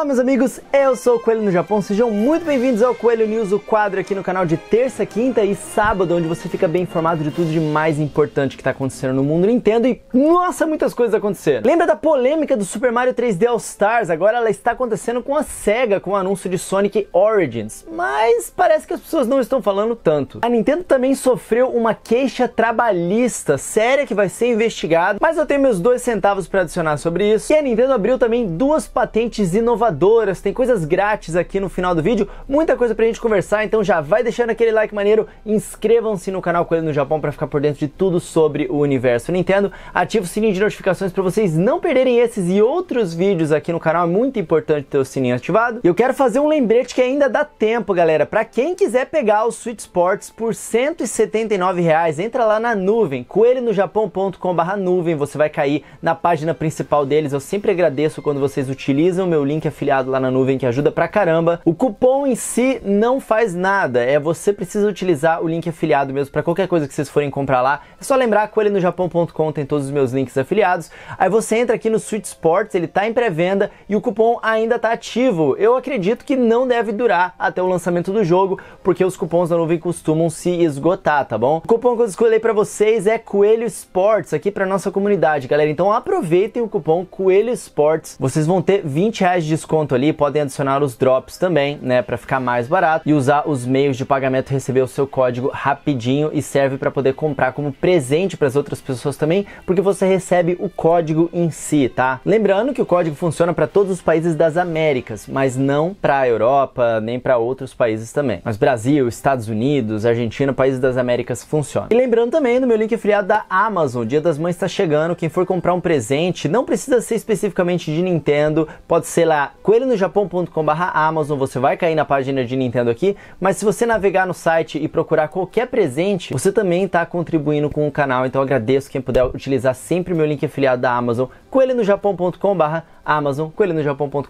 Olá meus amigos, eu sou o Coelho no Japão, sejam muito bem-vindos ao Coelho News, o quadro aqui no canal de terça, quinta e sábado, onde você fica bem informado de tudo de mais importante que está acontecendo no mundo Nintendo e, nossa, muitas coisas acontecendo. Lembra da polêmica do Super Mario 3D All Stars? Agora ela está acontecendo com a SEGA, com o anúncio de Sonic Origins, mas parece que as pessoas não estão falando tanto. A Nintendo também sofreu uma queixa trabalhista séria que vai ser investigada, mas eu tenho meus dois centavos para adicionar sobre isso. E a Nintendo abriu também duas patentes inovadoras tem coisas grátis aqui no final do vídeo, muita coisa pra gente conversar, então já vai deixando aquele like maneiro, inscrevam-se no canal Coelho no Japão para ficar por dentro de tudo sobre o universo Nintendo, ativa o sininho de notificações para vocês não perderem esses e outros vídeos aqui no canal, é muito importante ter o sininho ativado. E eu quero fazer um lembrete que ainda dá tempo, galera, para quem quiser pegar o Switch Sports por R$ 179, reais, entra lá na nuvem, coelhinojapão.com/nuvem, você vai cair na página principal deles. Eu sempre agradeço quando vocês utilizam o meu link é afiliado lá na nuvem que ajuda pra caramba. O cupom em si não faz nada, é você precisa utilizar o link afiliado mesmo para qualquer coisa que vocês forem comprar lá. É só lembrar que ele no japão.com tem todos os meus links afiliados. Aí você entra aqui no sweet Sports, ele tá em pré-venda e o cupom ainda tá ativo. Eu acredito que não deve durar até o lançamento do jogo, porque os cupons da nuvem costumam se esgotar, tá bom? O cupom que eu escolhi para vocês é Coelho Sports aqui para nossa comunidade, galera. Então aproveitem o cupom Coelho Sports. Vocês vão ter 20 reais de desconto desconto ali, podem adicionar os drops também, né, para ficar mais barato e usar os meios de pagamento, receber o seu código rapidinho e serve para poder comprar como presente para as outras pessoas também, porque você recebe o código em si, tá? Lembrando que o código funciona para todos os países das Américas, mas não para a Europa, nem para outros países também. Mas Brasil, Estados Unidos, Argentina, países das Américas funciona. E lembrando também do meu link afiliado da Amazon, Dia das Mães está chegando, quem for comprar um presente, não precisa ser especificamente de Nintendo, pode ser lá coelhonojapão.com/amazon, você vai cair na página de Nintendo aqui, mas se você navegar no site e procurar qualquer presente, você também está contribuindo com o canal, então agradeço quem puder utilizar sempre meu link afiliado da Amazon, coelhonojapão.com/amazon, coelhonojapãocom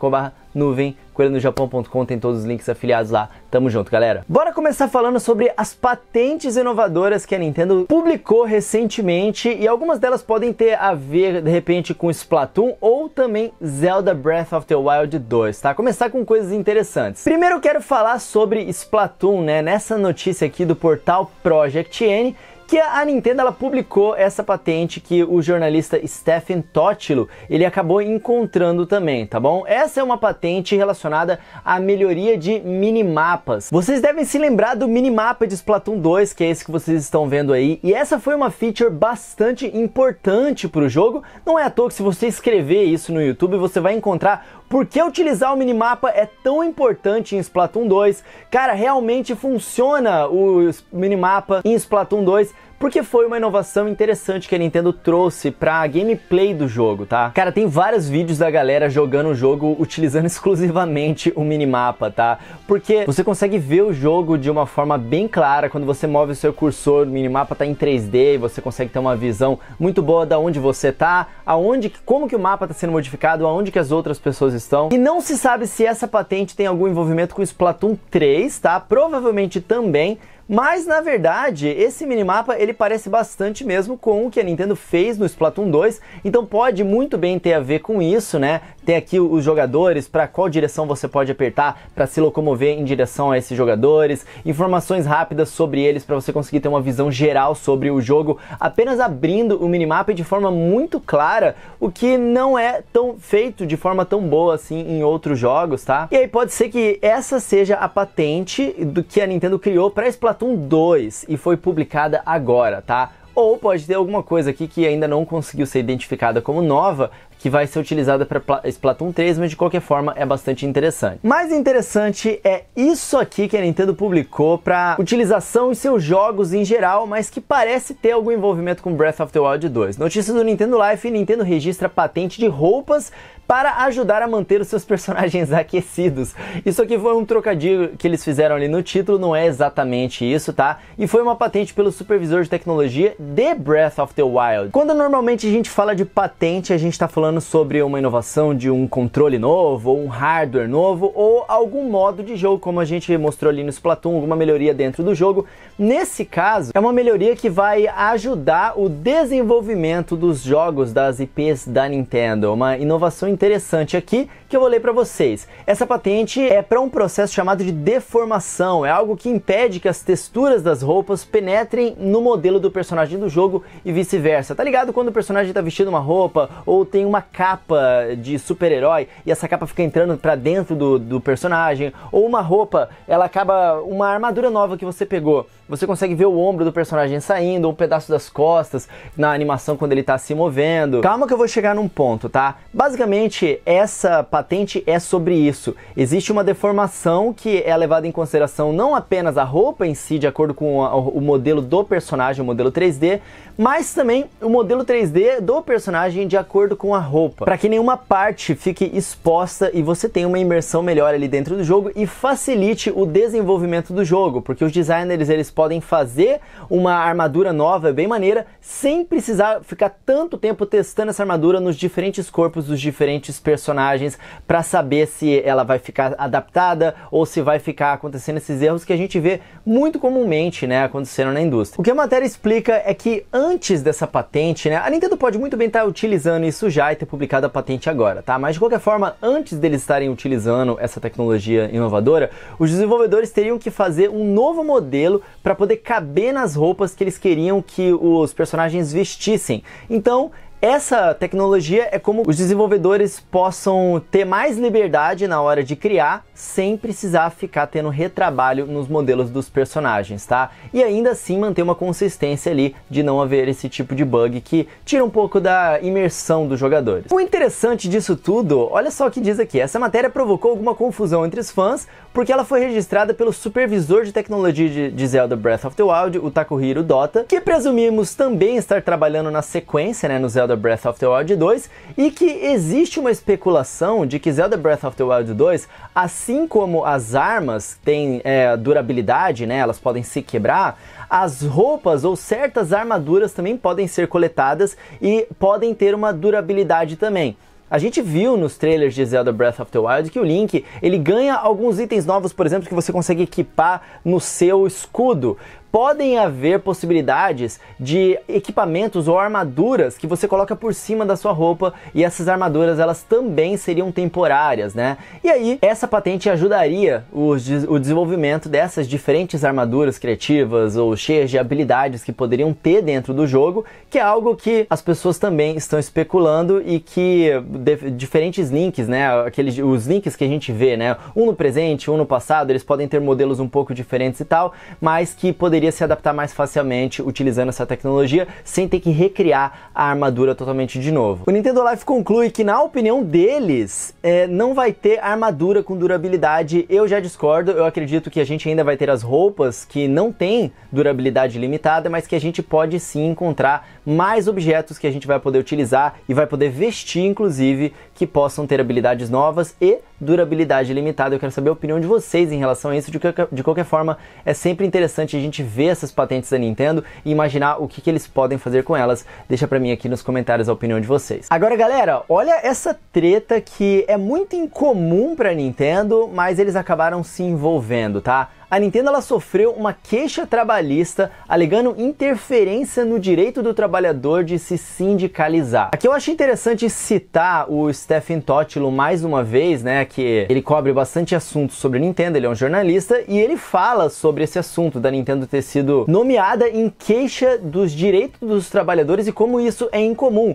nuvem, coelhanojapão.com, tem todos os links afiliados lá. Tamo junto, galera. Bora começar falando sobre as patentes inovadoras que a Nintendo publicou recentemente e algumas delas podem ter a ver de repente com Splatoon ou também Zelda Breath of the Wild 2, tá? Começar com coisas interessantes. Primeiro quero falar sobre Splatoon, né? Nessa notícia aqui do portal Project N, que a Nintendo ela publicou essa patente que o jornalista Stephen Totilo ele acabou encontrando também, tá bom? Essa é uma patente relacionada à melhoria de minimapas. Vocês devem se lembrar do minimapa de Splatoon 2, que é esse que vocês estão vendo aí, e essa foi uma feature bastante importante para o jogo. Não é à toa que se você escrever isso no YouTube, você vai encontrar por que utilizar o minimapa é tão importante em Splatoon 2? Cara, realmente funciona o minimapa em Splatoon 2 porque foi uma inovação interessante que a Nintendo trouxe pra gameplay do jogo, tá? Cara, tem vários vídeos da galera jogando o jogo utilizando exclusivamente o minimapa, tá? Porque você consegue ver o jogo de uma forma bem clara quando você move o seu cursor, o minimapa tá em 3D, você consegue ter uma visão muito boa da onde você tá, aonde, como que o mapa tá sendo modificado, aonde que as outras pessoas estão. E não se sabe se essa patente tem algum envolvimento com Splatoon 3, tá? Provavelmente também, mas na verdade, esse minimapa ele parece bastante mesmo com o que a Nintendo fez no Splatoon 2, então pode muito bem ter a ver com isso, né? tem aqui os jogadores, para qual direção você pode apertar para se locomover em direção a esses jogadores, informações rápidas sobre eles para você conseguir ter uma visão geral sobre o jogo, apenas abrindo o minimapa de forma muito clara, o que não é tão feito de forma tão boa assim em outros jogos, tá? E aí pode ser que essa seja a patente do que a Nintendo criou para Splatoon 2 e foi publicada agora, tá? ou pode ter alguma coisa aqui que ainda não conseguiu ser identificada como nova, que vai ser utilizada para Splatoon 3, mas de qualquer forma é bastante interessante. Mais interessante é isso aqui que a Nintendo publicou para utilização em seus jogos em geral, mas que parece ter algum envolvimento com Breath of the Wild 2. Notícia do Nintendo Life, Nintendo registra patente de roupas para ajudar a manter os seus personagens aquecidos. Isso aqui foi um trocadilho que eles fizeram ali no título, não é exatamente isso, tá? E foi uma patente pelo supervisor de tecnologia de Breath of the Wild. Quando normalmente a gente fala de patente, a gente tá falando falando sobre uma inovação de um controle novo, ou um hardware novo, ou algum modo de jogo, como a gente mostrou ali no Splatoon, alguma melhoria dentro do jogo. Nesse caso, é uma melhoria que vai ajudar o desenvolvimento dos jogos das IPs da Nintendo. É uma inovação interessante aqui que eu vou ler para vocês. Essa patente é para um processo chamado de deformação, é algo que impede que as texturas das roupas penetrem no modelo do personagem do jogo e vice-versa. Tá ligado quando o personagem tá vestindo uma roupa ou tem uma uma capa de super-herói e essa capa fica entrando para dentro do, do personagem, ou uma roupa, ela acaba. uma armadura nova que você pegou você consegue ver o ombro do personagem saindo, ou um pedaço das costas na animação quando ele tá se movendo. Calma que eu vou chegar num ponto, tá? Basicamente, essa patente é sobre isso. Existe uma deformação que é levada em consideração não apenas a roupa em si, de acordo com o modelo do personagem, o modelo 3D, mas também o modelo 3D do personagem de acordo com a roupa, para que nenhuma parte fique exposta e você tenha uma imersão melhor ali dentro do jogo e facilite o desenvolvimento do jogo, porque os designers eles podem fazer uma armadura nova, é bem maneira, sem precisar ficar tanto tempo testando essa armadura nos diferentes corpos dos diferentes personagens para saber se ela vai ficar adaptada ou se vai ficar acontecendo esses erros que a gente vê muito comumente, né, acontecendo na indústria. O que a matéria explica é que antes dessa patente, né, a Nintendo pode muito bem estar utilizando isso já e ter publicado a patente agora, tá? Mas de qualquer forma, antes deles estarem utilizando essa tecnologia inovadora, os desenvolvedores teriam que fazer um novo modelo para poder caber nas roupas que eles queriam que os personagens vestissem. Então, essa tecnologia é como os desenvolvedores possam ter mais liberdade na hora de criar sem precisar ficar tendo retrabalho nos modelos dos personagens, tá? E ainda assim manter uma consistência ali de não haver esse tipo de bug que tira um pouco da imersão dos jogadores. O interessante disso tudo, olha só o que diz aqui, essa matéria provocou alguma confusão entre os fãs porque ela foi registrada pelo supervisor de tecnologia de, Zelda Breath of the Wild, o Takuhiro Dota, que presumimos também estar trabalhando na sequência, né, no Zelda Zelda Breath of the Wild 2 e que existe uma especulação de que Zelda Breath of the Wild 2, assim como as armas têm é, durabilidade, né, elas podem se quebrar, as roupas ou certas armaduras também podem ser coletadas e podem ter uma durabilidade também. A gente viu nos trailers de Zelda Breath of the Wild que o Link ele ganha alguns itens novos, por exemplo, que você consegue equipar no seu escudo podem haver possibilidades de equipamentos ou armaduras que você coloca por cima da sua roupa e essas armaduras elas também seriam temporárias, né? E aí essa patente ajudaria o, o desenvolvimento dessas diferentes armaduras criativas ou cheias de habilidades que poderiam ter dentro do jogo, que é algo que as pessoas também estão especulando e que de, diferentes links, né? Aqueles, os links que a gente vê, né? Um no presente, um no passado, eles podem ter modelos um pouco diferentes e tal, mas que poderiam poderia se adaptar mais facilmente utilizando essa tecnologia sem ter que recriar a armadura totalmente de novo. O Nintendo Life conclui que, na opinião deles, é, não vai ter armadura com durabilidade. Eu já discordo, eu acredito que a gente ainda vai ter as roupas que não têm durabilidade limitada, mas que a gente pode sim encontrar mais objetos que a gente vai poder utilizar e vai poder vestir, inclusive, que possam ter habilidades novas e durabilidade limitada. Eu quero saber a opinião de vocês em relação a isso. De, qualquer, de qualquer forma, é sempre interessante a gente ver essas patentes da Nintendo e imaginar o que, que eles podem fazer com elas. Deixa pra mim aqui nos comentários a opinião de vocês. Agora, galera, olha essa treta que é muito incomum pra Nintendo, mas eles acabaram se envolvendo, tá? a Nintendo ela sofreu uma queixa trabalhista alegando interferência no direito do trabalhador de se sindicalizar. Aqui eu acho interessante citar o Stephen Totilo mais uma vez, né, que ele cobre bastante assuntos sobre Nintendo, ele é um jornalista e ele fala sobre esse assunto da Nintendo ter sido nomeada em queixa dos direitos dos trabalhadores e como isso é incomum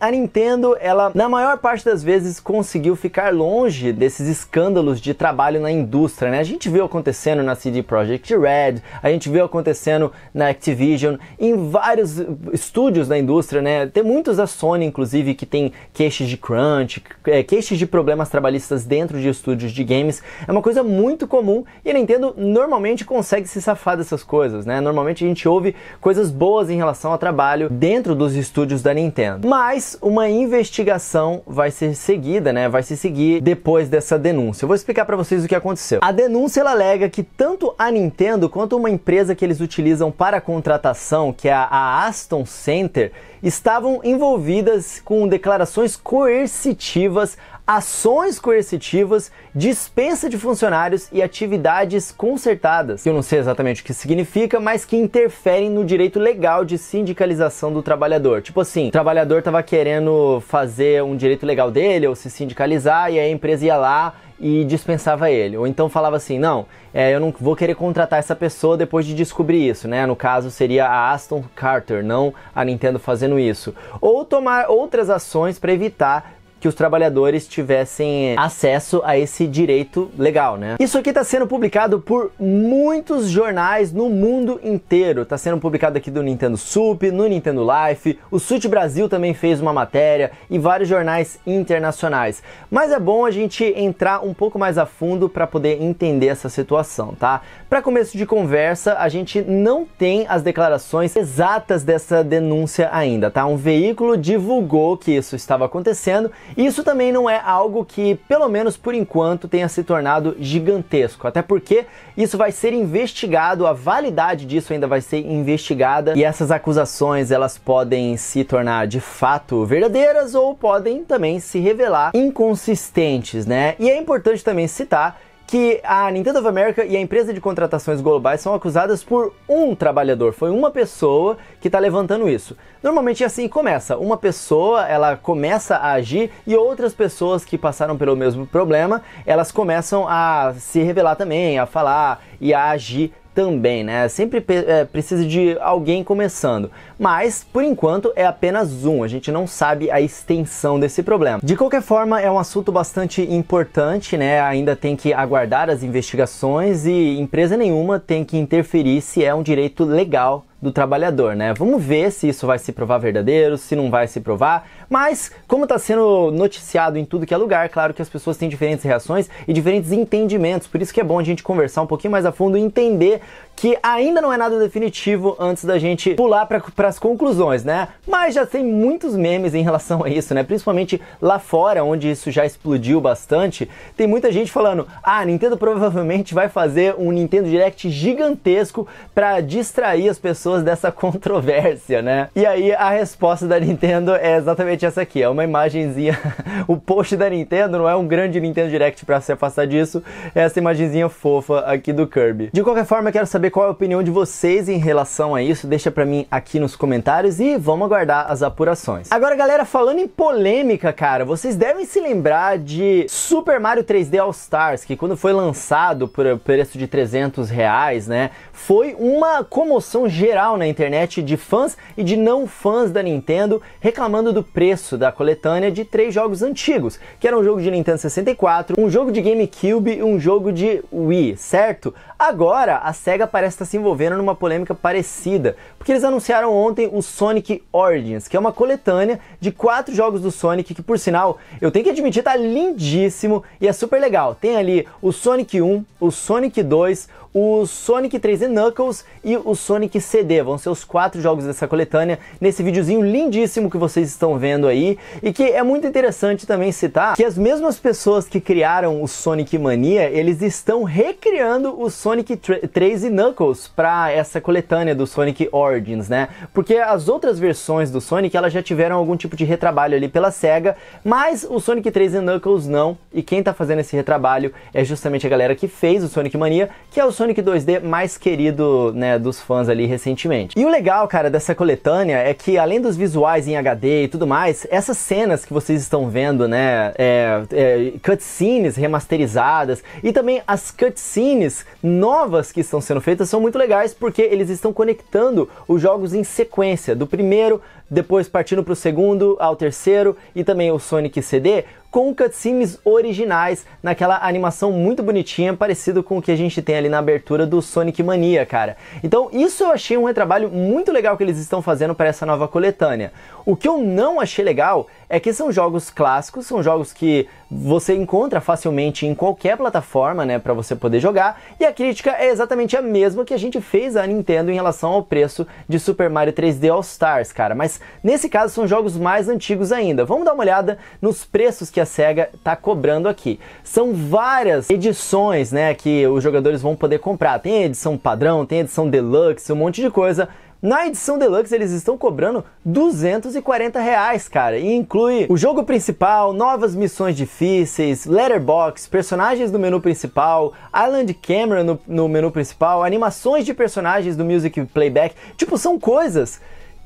a Nintendo, ela na maior parte das vezes conseguiu ficar longe desses escândalos de trabalho na indústria, né? A gente viu acontecendo na CD Projekt Red, a gente viu acontecendo na Activision, em vários estúdios da indústria, né? Tem muitos da Sony, inclusive, que tem queixas de crunch, é, queixas de problemas trabalhistas dentro de estúdios de games. É uma coisa muito comum e a Nintendo normalmente consegue se safar dessas coisas, né? Normalmente a gente ouve coisas boas em relação ao trabalho dentro dos estúdios da Nintendo. Mas mas uma investigação vai ser seguida, né? Vai se seguir depois dessa denúncia. Eu vou explicar para vocês o que aconteceu. A denúncia ela alega que tanto a Nintendo quanto uma empresa que eles utilizam para contratação, que é a Aston Center, estavam envolvidas com declarações coercitivas ações coercitivas, dispensa de funcionários e atividades concertadas, eu não sei exatamente o que significa, mas que interferem no direito legal de sindicalização do trabalhador. Tipo assim, o trabalhador estava querendo fazer um direito legal dele ou se sindicalizar e a empresa ia lá e dispensava ele. Ou então falava assim: não, é, eu não vou querer contratar essa pessoa depois de descobrir isso, né? No caso seria a Aston Carter, não a Nintendo fazendo isso. Ou tomar outras ações para evitar que os trabalhadores tivessem acesso a esse direito legal, né? Isso aqui está sendo publicado por muitos jornais no mundo inteiro. Está sendo publicado aqui do Nintendo Sup, no Nintendo Life, o Sut Brasil também fez uma matéria e vários jornais internacionais. Mas é bom a gente entrar um pouco mais a fundo para poder entender essa situação, tá? Para começo de conversa, a gente não tem as declarações exatas dessa denúncia ainda, tá? Um veículo divulgou que isso estava acontecendo. Isso também não é algo que, pelo menos por enquanto, tenha se tornado gigantesco, até porque isso vai ser investigado, a validade disso ainda vai ser investigada e essas acusações elas podem se tornar de fato verdadeiras ou podem também se revelar inconsistentes, né? E é importante também citar que a Nintendo of America e a empresa de contratações globais são acusadas por um trabalhador, foi uma pessoa que está levantando isso. Normalmente é assim começa, uma pessoa ela começa a agir e outras pessoas que passaram pelo mesmo problema, elas começam a se revelar também, a falar e a agir também, né? Sempre é, precisa de alguém começando. Mas, por enquanto, é apenas um. A gente não sabe a extensão desse problema. De qualquer forma, é um assunto bastante importante, né? Ainda tem que aguardar as investigações e empresa nenhuma tem que interferir se é um direito legal do trabalhador, né? Vamos ver se isso vai se provar verdadeiro, se não vai se provar, mas como está sendo noticiado em tudo que é lugar, claro que as pessoas têm diferentes reações e diferentes entendimentos, por isso que é bom a gente conversar um pouquinho mais a fundo e entender que ainda não é nada definitivo antes da gente pular para as conclusões, né? Mas já tem muitos memes em relação a isso, né? Principalmente lá fora, onde isso já explodiu bastante, tem muita gente falando: "Ah, a Nintendo provavelmente vai fazer um Nintendo Direct gigantesco para distrair as pessoas dessa controvérsia, né?". E aí a resposta da Nintendo é exatamente essa aqui, é uma imagenzinha, o post da Nintendo não é um grande Nintendo Direct para se afastar disso, é essa imagenzinha fofa aqui do Kirby. De qualquer forma, quero saber qual é a opinião de vocês em relação a isso, deixa pra mim aqui nos comentários e vamos aguardar as apurações. Agora, galera, falando em polêmica, cara, vocês devem se lembrar de Super Mario 3D All Stars, que quando foi lançado por preço de 300 reais, né, foi uma comoção geral na internet de fãs e de não fãs da Nintendo reclamando do preço da coletânea de três jogos antigos, que era um jogo de Nintendo 64, um jogo de GameCube e um jogo de Wii, certo? Agora, a SEGA parece estar tá se envolvendo numa polêmica parecida, porque eles anunciaram ontem o Sonic Origins, que é uma coletânea de quatro jogos do Sonic, que por sinal, eu tenho que admitir, tá lindíssimo e é super legal. Tem ali o Sonic 1, o Sonic 2, o Sonic 3D Knuckles e o Sonic CD. Vão ser os quatro jogos dessa coletânea nesse videozinho lindíssimo que vocês estão vendo aí. E que é muito interessante também citar que as mesmas pessoas que criaram o Sonic Mania, eles estão recriando o Sonic 3 e Knuckles para essa coletânea do Sonic Origins, né? Porque as outras versões do Sonic, elas já tiveram algum tipo de retrabalho ali pela SEGA, mas o Sonic 3 e Knuckles não. E quem tá fazendo esse retrabalho é justamente a galera que fez o Sonic Mania, que é o Sonic Sonic 2D mais querido, né, dos fãs ali recentemente. E o legal, cara, dessa coletânea é que além dos visuais em HD e tudo mais, essas cenas que vocês estão vendo, né, é, é, cutscenes remasterizadas e também as cutscenes novas que estão sendo feitas são muito legais porque eles estão conectando os jogos em sequência, do primeiro, depois partindo para o segundo, ao terceiro e também o Sonic CD com cutscenes originais naquela animação muito bonitinha, parecido com o que a gente tem ali na abertura do Sonic Mania, cara. Então isso eu achei um retrabalho muito legal que eles estão fazendo para essa nova coletânea. O que eu não achei legal é que são jogos clássicos, são jogos que você encontra facilmente em qualquer plataforma, né, para você poder jogar. E a crítica é exatamente a mesma que a gente fez à Nintendo em relação ao preço de Super Mario 3D All Stars, cara. Mas nesse caso são jogos mais antigos ainda. Vamos dar uma olhada nos preços que a Sega tá cobrando aqui. São várias edições, né, que os jogadores vão poder comprar. Tem edição padrão, tem edição deluxe, um monte de coisa na edição Deluxe eles estão cobrando 240 reais, cara, e inclui o jogo principal, novas missões difíceis, letterbox, personagens do menu principal, Island Camera no, no menu principal, animações de personagens do Music Playback, tipo, são coisas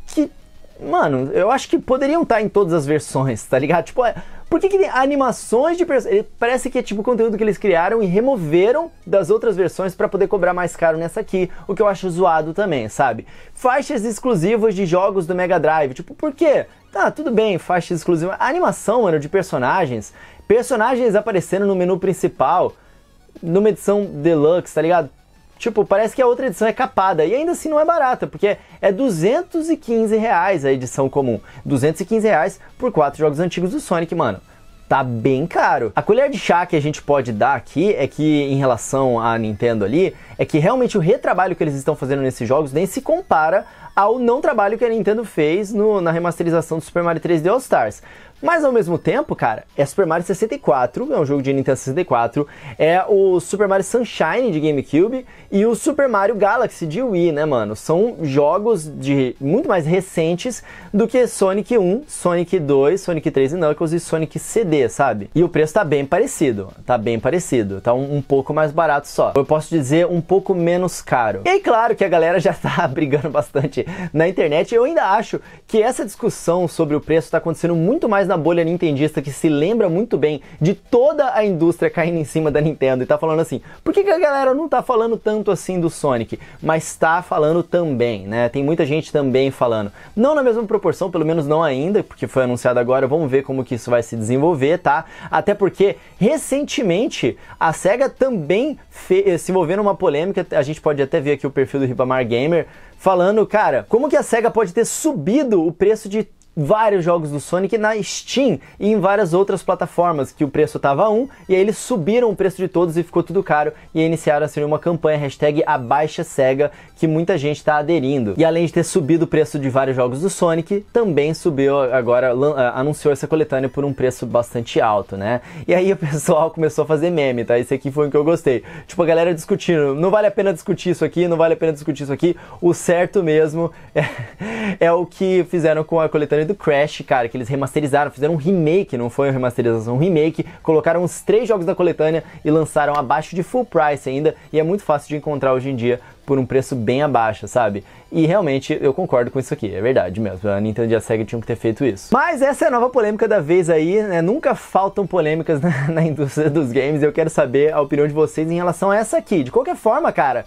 que Mano, eu acho que poderiam estar tá em todas as versões, tá ligado? Tipo, é, por que, que animações de personagens. Parece que é tipo conteúdo que eles criaram e removeram das outras versões para poder cobrar mais caro nessa aqui, o que eu acho zoado também, sabe? Faixas exclusivas de jogos do Mega Drive. Tipo, por quê? Tá, tudo bem, faixa exclusiva. animação, mano, de personagens. Personagens aparecendo no menu principal, numa edição deluxe, tá ligado? Tipo, parece que a outra edição é capada e ainda assim não é barata, porque é 215 reais a edição comum. 215 reais por quatro jogos antigos do Sonic, mano tá bem caro. A colher de chá que a gente pode dar aqui é que em relação à Nintendo ali, é que realmente o retrabalho que eles estão fazendo nesses jogos nem se compara ao não trabalho que a Nintendo fez no, na remasterização do Super Mario 3D All Stars. Mas ao mesmo tempo, cara, é Super Mario 64, é um jogo de Nintendo 64, é o Super Mario Sunshine de GameCube e o Super Mario Galaxy de Wii, né, mano? São jogos de muito mais recentes do que Sonic 1, Sonic 2, Sonic 3 e Knuckles e Sonic CD, sabe? E o preço tá bem parecido, tá bem parecido, tá um, um pouco mais barato só. Eu posso dizer um pouco menos caro. E aí, claro que a galera já tá brigando bastante na internet, eu ainda acho que essa discussão sobre o preço tá acontecendo muito mais mais na bolha nintendista que se lembra muito bem de toda a indústria caindo em cima da Nintendo e tá falando assim, por que, que a galera não tá falando tanto assim do Sonic? Mas tá falando também, né? Tem muita gente também falando. Não na mesma proporção, pelo menos não ainda, porque foi anunciado agora, vamos ver como que isso vai se desenvolver, tá? Até porque, recentemente, a SEGA também eh, se envolveu numa polêmica, a gente pode até ver aqui o perfil do Ribamar Gamer, falando, cara, como que a SEGA pode ter subido o preço de vários jogos do Sonic na Steam e em várias outras plataformas, que o preço estava um, e aí eles subiram o preço de todos e ficou tudo caro, e aí iniciaram assim uma campanha hashtag Abaixa cega que muita gente está aderindo. E além de ter subido o preço de vários jogos do Sonic, também subiu agora, ah, anunciou essa coletânea por um preço bastante alto, né? E aí o pessoal começou a fazer meme, tá? Esse aqui foi o que eu gostei. Tipo, a galera discutindo, não vale a pena discutir isso aqui, não vale a pena discutir isso aqui, o certo mesmo é, é o que fizeram com a coletânea do Crash, cara, que eles remasterizaram, fizeram um remake, não foi uma remasterização, um remake, colocaram os três jogos da coletânea e lançaram abaixo de full price ainda, e é muito fácil de encontrar hoje em dia por um preço bem abaixo, sabe? E realmente eu concordo com isso aqui, é verdade mesmo. A Nintendo e a Sega tinham que ter feito isso. Mas essa é a nova polêmica da vez aí, né? Nunca faltam polêmicas na, na indústria dos games. Eu quero saber a opinião de vocês em relação a essa aqui. De qualquer forma, cara,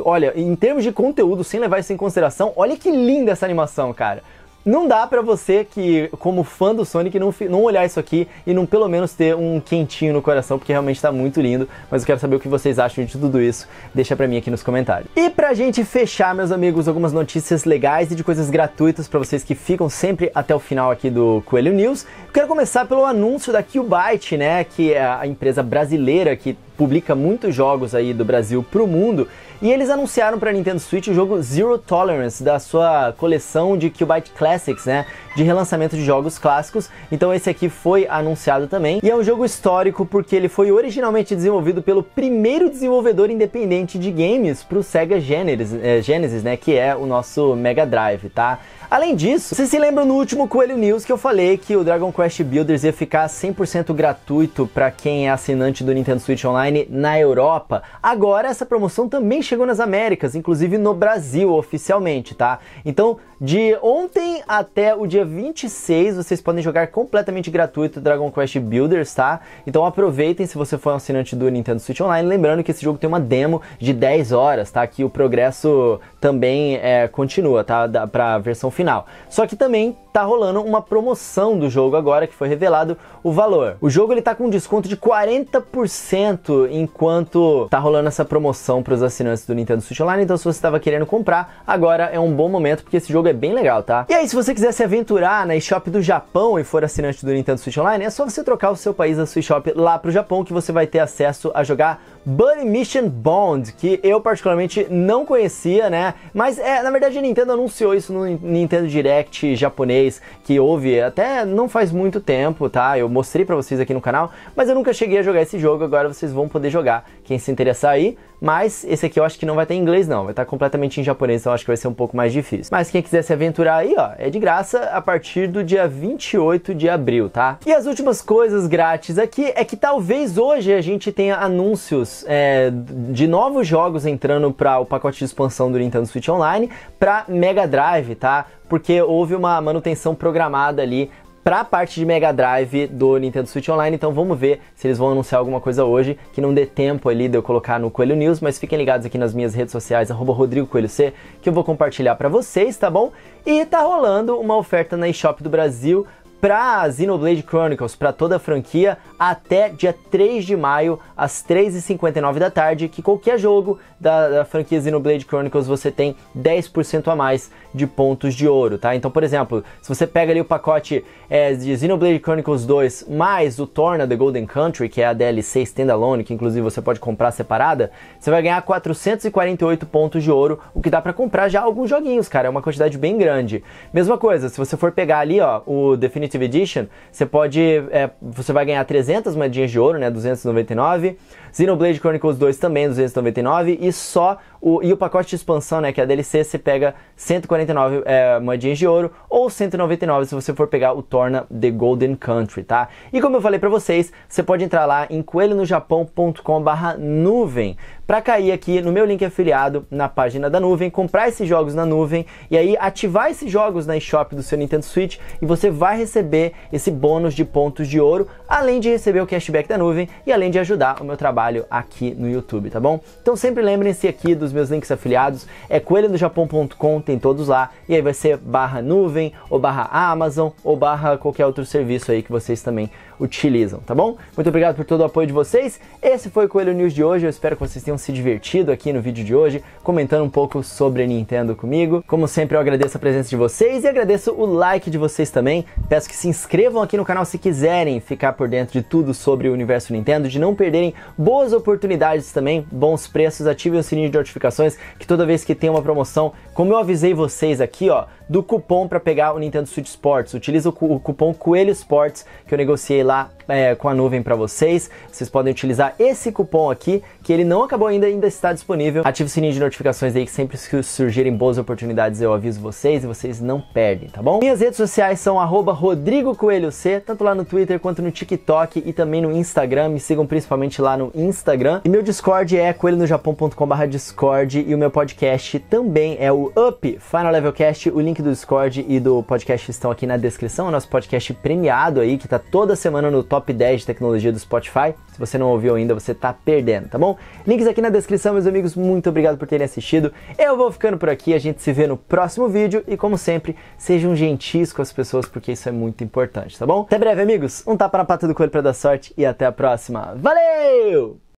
olha, em termos de conteúdo, sem levar isso em consideração, olha que linda essa animação, cara. Não dá para você que, como fã do Sonic, não, não olhar isso aqui e não pelo menos ter um quentinho no coração, porque realmente está muito lindo. Mas eu quero saber o que vocês acham de tudo isso. Deixa para mim aqui nos comentários. E pra gente fechar, meus amigos, algumas notícias legais e de coisas gratuitas para vocês que ficam sempre até o final aqui do Coelho News. Eu quero começar pelo anúncio da Qbyte, né, que é a empresa brasileira que publica muitos jogos aí do Brasil pro mundo, e eles anunciaram para Nintendo Switch o jogo Zero Tolerance da sua coleção de Cubite Classics, né, de relançamento de jogos clássicos. Então esse aqui foi anunciado também, e é um jogo histórico porque ele foi originalmente desenvolvido pelo primeiro desenvolvedor independente de games pro Sega Genesis, eh, Genesis né, que é o nosso Mega Drive, tá? Além disso, vocês se lembram no último Coelho News que eu falei que o Dragon Quest Builders ia ficar 100% gratuito para quem é assinante do Nintendo Switch Online na Europa? Agora essa promoção também chegou nas Américas, inclusive no Brasil oficialmente, tá? Então, de ontem até o dia 26, vocês podem jogar completamente gratuito Dragon Quest Builders, tá? Então aproveitem se você for um assinante do Nintendo Switch Online, lembrando que esse jogo tem uma demo de 10 horas, tá? Que o progresso também é, continua, tá? Da, pra versão final final. Só que também tá rolando uma promoção do jogo agora que foi revelado o valor. O jogo ele tá com um desconto de 40% enquanto tá rolando essa promoção para os assinantes do Nintendo Switch Online, então se você estava querendo comprar, agora é um bom momento porque esse jogo é bem legal, tá? E aí se você quiser se aventurar na eShop do Japão e for assinante do Nintendo Switch Online, é só você trocar o seu país da sua eShop lá pro Japão que você vai ter acesso a jogar Bunny Mission Bond, que eu particularmente não conhecia, né? Mas é, na verdade a Nintendo anunciou isso no Nintendo Direct japonês vocês que houve até não faz muito tempo, tá? Eu mostrei para vocês aqui no canal, mas eu nunca cheguei a jogar esse jogo, agora vocês vão poder jogar. Quem se interessar aí, mas esse aqui eu acho que não vai ter em inglês não, vai estar completamente em japonês, então acho que vai ser um pouco mais difícil. Mas quem quiser se aventurar aí, ó, é de graça a partir do dia 28 de abril, tá? E as últimas coisas grátis aqui é que talvez hoje a gente tenha anúncios é, de novos jogos entrando para o pacote de expansão do Nintendo Switch Online para Mega Drive, tá? Porque houve uma manutenção programada ali para a parte de Mega Drive do Nintendo Switch Online, então vamos ver se eles vão anunciar alguma coisa hoje, que não dê tempo ali de eu colocar no Coelho News, mas fiquem ligados aqui nas minhas redes sociais, @RodrigoCoelhoC, que eu vou compartilhar para vocês, tá bom? E tá rolando uma oferta na eShop do Brasil para Xenoblade Chronicles, para toda a franquia, até dia 3 de maio, às 3h59 da tarde, que qualquer jogo da, da franquia Xenoblade Chronicles você tem 10% a mais de pontos de ouro, tá? Então, por exemplo, se você pega ali o pacote é, de Xenoblade Chronicles 2 mais o Torna The Golden Country, que é a DLC standalone, que inclusive você pode comprar separada, você vai ganhar 448 pontos de ouro, o que dá para comprar já alguns joguinhos, cara, é uma quantidade bem grande. Mesma coisa, se você for pegar ali, ó, o Definitive Definitive Edition, você pode, é, você vai ganhar 300 moedinhas de ouro, né, 299, Xenoblade Chronicles 2 também 299 e só o, e o pacote de expansão, né, que é a DLC, você pega 149 é, moedinhas de ouro ou 199 se você for pegar o Torna The Golden Country, tá? E como eu falei para vocês, você pode entrar lá em coelhonojapão.com/nuvem para cair aqui no meu link afiliado na página da nuvem, comprar esses jogos na nuvem e aí ativar esses jogos na eShop do seu Nintendo Switch e você vai receber esse bônus de pontos de ouro, além de receber o cashback da nuvem e além de ajudar o meu trabalho trabalho aqui no YouTube, tá bom? Então sempre lembrem-se aqui dos meus links afiliados, é coelhodojapão.com, tem todos lá, e aí vai ser barra nuvem, ou barra Amazon, ou barra qualquer outro serviço aí que vocês também utilizam, tá bom? Muito obrigado por todo o apoio de vocês, esse foi o Coelho News de hoje, eu espero que vocês tenham se divertido aqui no vídeo de hoje, comentando um pouco sobre a Nintendo comigo. Como sempre, eu agradeço a presença de vocês e agradeço o like de vocês também. Peço que se inscrevam aqui no canal se quiserem ficar por dentro de tudo sobre o universo Nintendo, de não perderem boas boas oportunidades também, bons preços, ative o sininho de notificações que toda vez que tem uma promoção, como eu avisei vocês aqui, ó, do cupom para pegar o Nintendo Switch Sports. Utiliza o, o cupom Coelho Sports que eu negociei lá é, com a nuvem para vocês. Vocês podem utilizar esse cupom aqui, que ele não acabou ainda, ainda está disponível. Ative o sininho de notificações aí que sempre que surgirem boas oportunidades eu aviso vocês e vocês não perdem, tá bom? Minhas redes sociais são @rodrigocoelhoc, tanto lá no Twitter quanto no TikTok e também no Instagram. Me sigam principalmente lá no Instagram. E meu Discord é coelhonojapão.com/discord e o meu podcast também é o Up Final Level Cast. O link do Discord e do podcast estão aqui na descrição. É o nosso podcast premiado aí, que tá toda semana no top 10 de tecnologia do Spotify. Se você não ouviu ainda, você tá perdendo, tá bom? Links aqui na descrição, meus amigos. Muito obrigado por terem assistido. Eu vou ficando por aqui. A gente se vê no próximo vídeo. E como sempre, sejam gentis com as pessoas, porque isso é muito importante, tá bom? Até breve, amigos. Um tapa na pata do coelho pra dar sorte e até a próxima. Valeu!